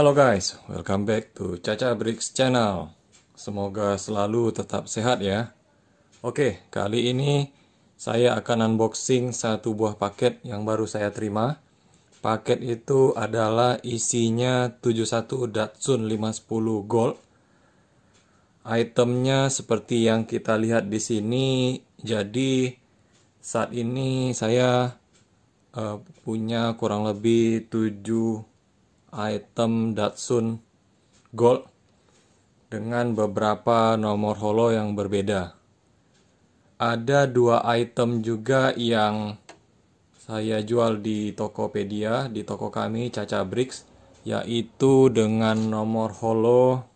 Halo guys, welcome back to Caca Bricks Channel. Semoga selalu tetap sehat ya. Oke, kali ini saya akan unboxing satu buah paket yang baru saya terima. Paket itu adalah isinya 71 Datsun 510 Gold. Itemnya seperti yang kita lihat di sini. Jadi saat ini saya uh, punya kurang lebih 7 item Datsun Gold dengan beberapa nomor holo yang berbeda. Ada dua item juga yang saya jual di Tokopedia, di toko kami Caca Bricks, yaitu dengan nomor holo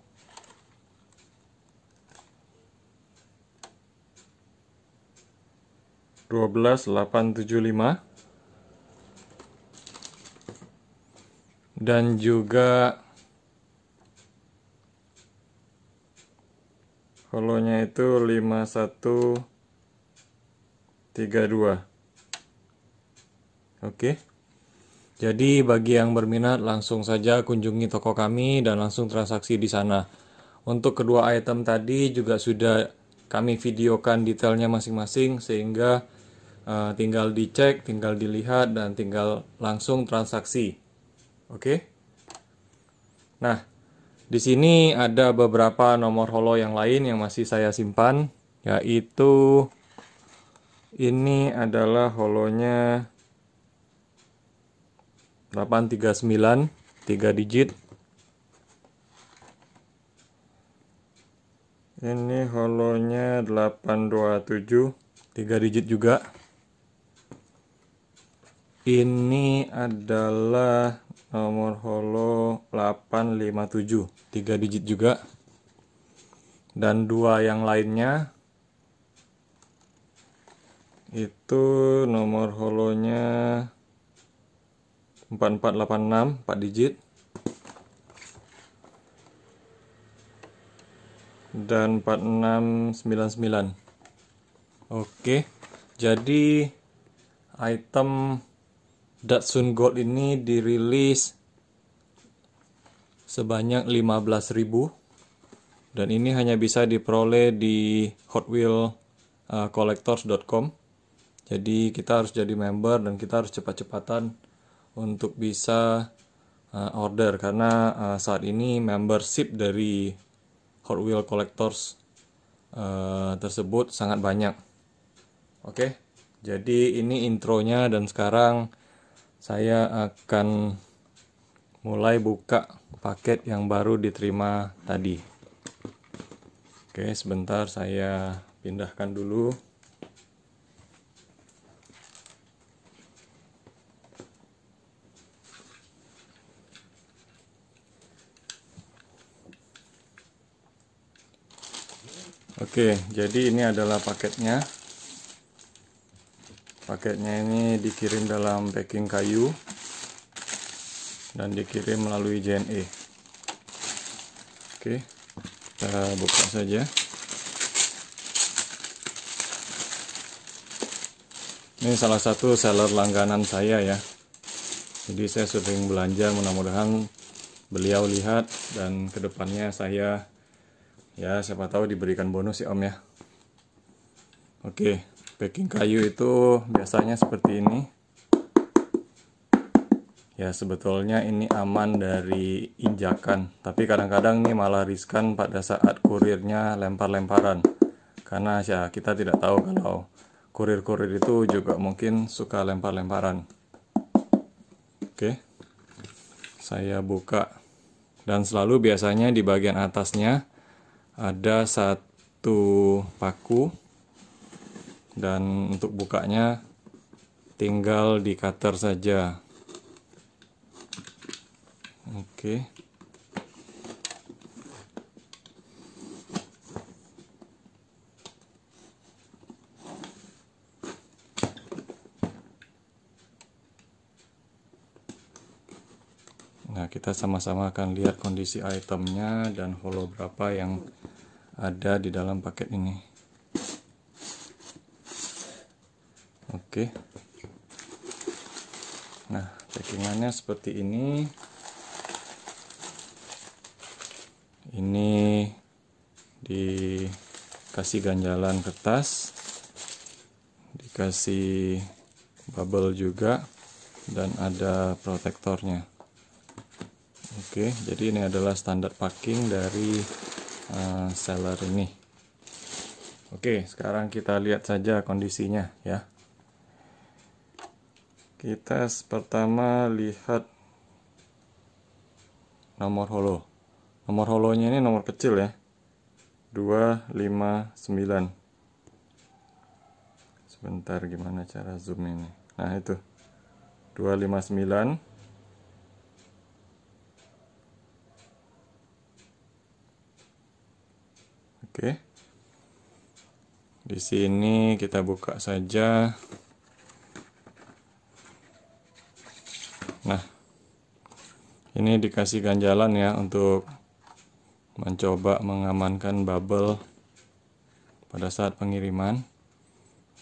dua belas delapan tujuh lima dan juga holonya itu 5132 oke jadi bagi yang berminat langsung saja kunjungi toko kami dan langsung transaksi di sana untuk kedua item tadi juga sudah kami videokan detailnya masing-masing sehingga uh, tinggal dicek, tinggal dilihat dan tinggal langsung transaksi. Oke. Nah, di sini ada beberapa nomor holo yang lain yang masih saya simpan, yaitu ini adalah holonya 839, 3 digit. Ini holonya 827, 3 digit juga ini adalah nomor holo 857 3 digit juga dan dua yang lainnya itu nomor holonya 4486 4 digit dan 4699 oke jadi item Datsun Gold ini dirilis sebanyak 15.000 dan ini hanya bisa diperoleh di Hot Wheel eh, collectors.com. Jadi kita harus jadi member dan kita harus cepat-cepatan untuk bisa uh, order karena uh, saat ini membership dari Hot Wheel Collectors uh, tersebut sangat banyak. Oke. Okay? Jadi ini intronya dan sekarang saya akan mulai buka paket yang baru diterima tadi oke sebentar saya pindahkan dulu Oke, jadi ini adalah paketnya paketnya ini dikirim dalam packing kayu dan dikirim melalui JNE oke kita buka saja ini salah satu seller langganan saya ya jadi saya sering belanja mudah-mudahan beliau lihat dan kedepannya saya ya siapa tahu diberikan bonus ya om ya oke packing kayu itu biasanya seperti ini ya sebetulnya ini aman dari injakan tapi kadang-kadang ini malah riskan pada saat kurirnya lempar-lemparan karena ya kita tidak tahu kalau kurir-kurir itu juga mungkin suka lempar-lemparan oke saya buka dan selalu biasanya di bagian atasnya ada satu paku dan untuk bukanya tinggal di cutter saja oke Nah, kita sama-sama akan lihat kondisi itemnya dan hollow berapa yang ada di dalam paket ini. oke nah packingannya seperti ini ini dikasih ganjalan kertas dikasih bubble juga dan ada protektornya oke jadi ini adalah standar packing dari uh, seller ini oke sekarang kita lihat saja kondisinya ya kita pertama lihat nomor holo nomor holonya ini nomor kecil ya 259 sebentar gimana cara zoom ini nah itu 259 oke di sini kita buka saja ini dikasih ganjalan ya untuk mencoba mengamankan bubble pada saat pengiriman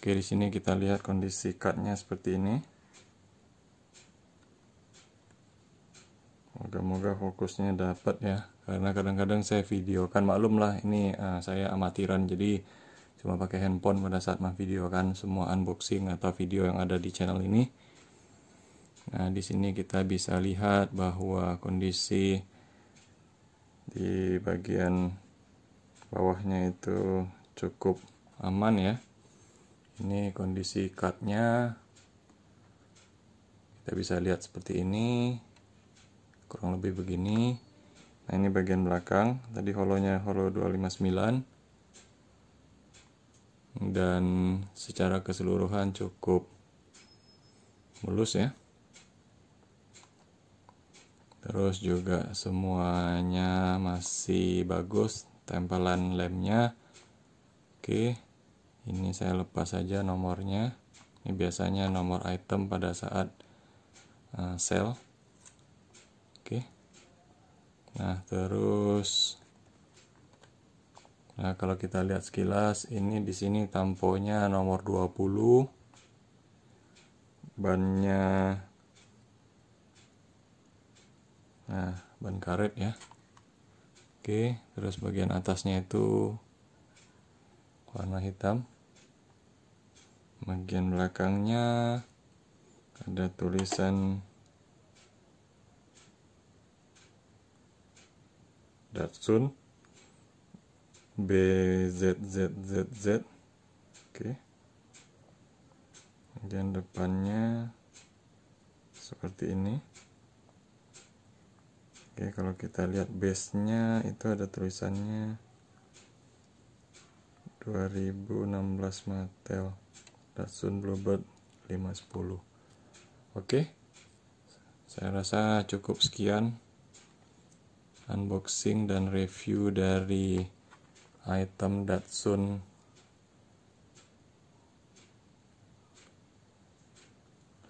oke di sini kita lihat kondisi cutnya seperti ini moga-moga fokusnya dapat ya karena kadang-kadang saya videokan maklum lah ini uh, saya amatiran jadi cuma pakai handphone pada saat video kan semua unboxing atau video yang ada di channel ini Nah, di sini kita bisa lihat bahwa kondisi di bagian bawahnya itu cukup aman ya. Ini kondisi cutnya kita bisa lihat seperti ini, kurang lebih begini. Nah, ini bagian belakang. Tadi holonya holo 259 dan secara keseluruhan cukup mulus ya terus juga semuanya masih bagus tempelan lemnya oke ini saya lepas saja nomornya ini biasanya nomor item pada saat uh, eh, sell oke nah terus nah kalau kita lihat sekilas ini di sini tamponya nomor 20 bannya nah ban karet ya oke terus bagian atasnya itu warna hitam bagian belakangnya ada tulisan Datsun BZZZZ oke bagian depannya seperti ini Oke, kalau kita lihat base-nya itu ada tulisannya 2016 Mattel Datsun Bluebird 510. Oke. Saya rasa cukup sekian unboxing dan review dari item Datsun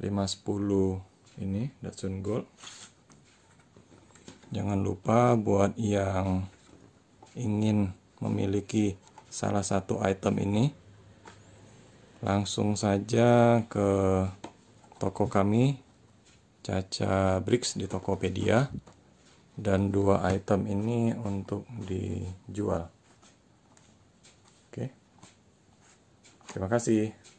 lima sepuluh ini Datsun Gold Jangan lupa buat yang ingin memiliki salah satu item ini langsung saja ke toko kami Caca Bricks di Tokopedia dan dua item ini untuk dijual. Oke. Terima kasih.